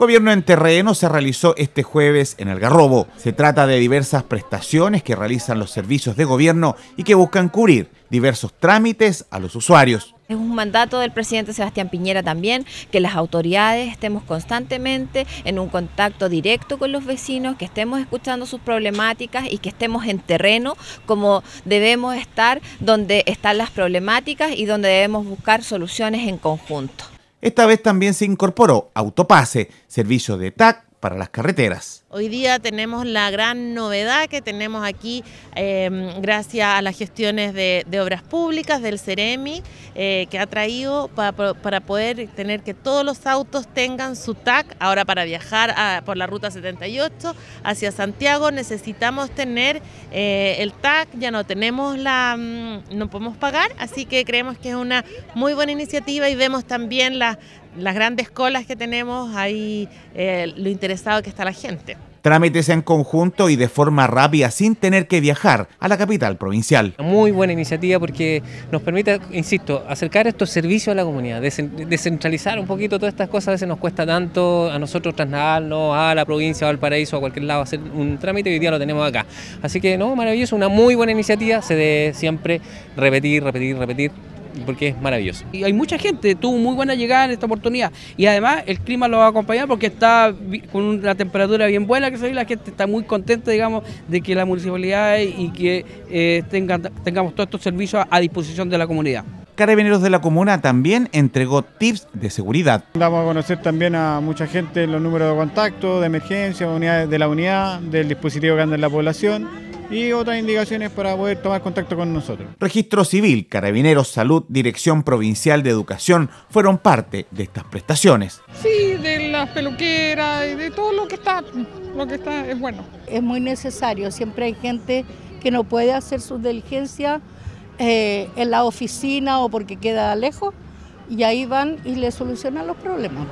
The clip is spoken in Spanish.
Gobierno en Terreno se realizó este jueves en El Garrobo. Se trata de diversas prestaciones que realizan los servicios de gobierno y que buscan cubrir diversos trámites a los usuarios. Es un mandato del presidente Sebastián Piñera también que las autoridades estemos constantemente en un contacto directo con los vecinos, que estemos escuchando sus problemáticas y que estemos en terreno como debemos estar, donde están las problemáticas y donde debemos buscar soluciones en conjunto. Esta vez también se incorporó autopase, servicio de TAC para las carreteras. Hoy día tenemos la gran novedad que tenemos aquí, em, gracias a las gestiones de, obras públicas del CEREMI, eh, que ha traído para, poder tener que todos los autos tengan su TAC. Ahora para viajar ah, por la ruta 78 hacia Santiago necesitamos tener eh, el TAC, ya no tenemos la, mm, no podemos pagar, así que creemos que es una muy buena iniciativa y vemos también las, las grandes colas que tenemos, ahí eh, lo interesado que está la gente trámites en conjunto y de forma rápida sin tener que viajar a la capital provincial. Muy buena iniciativa porque nos permite, insisto, acercar estos servicios a la comunidad, descentralizar un poquito todas estas cosas, a veces nos cuesta tanto a nosotros trasladarnos a la provincia, al paraíso, a cualquier lado, hacer un trámite y hoy día lo tenemos acá. Así que no, maravilloso, una muy buena iniciativa, se debe siempre repetir, repetir, repetir porque es maravilloso. Y hay mucha gente, tuvo muy buena llegada en esta oportunidad. Y además el clima lo va a acompañar porque está con una temperatura bien buena que se ve, la gente está muy contenta, digamos, de que la municipalidad y que eh, tengamos todos estos servicios a disposición de la comunidad. Carabineros de la Comuna también entregó tips de seguridad. Damos a conocer también a mucha gente los números de contacto, de emergencia, de la unidad, del dispositivo que anda en la población y otras indicaciones para poder tomar contacto con nosotros. Registro Civil, Carabineros Salud, Dirección Provincial de Educación fueron parte de estas prestaciones. Sí, de las peluqueras y de todo lo que está, lo que está es bueno. Es muy necesario, siempre hay gente que no puede hacer sus diligencias eh, en la oficina o porque queda lejos y ahí van y le solucionan los problemas.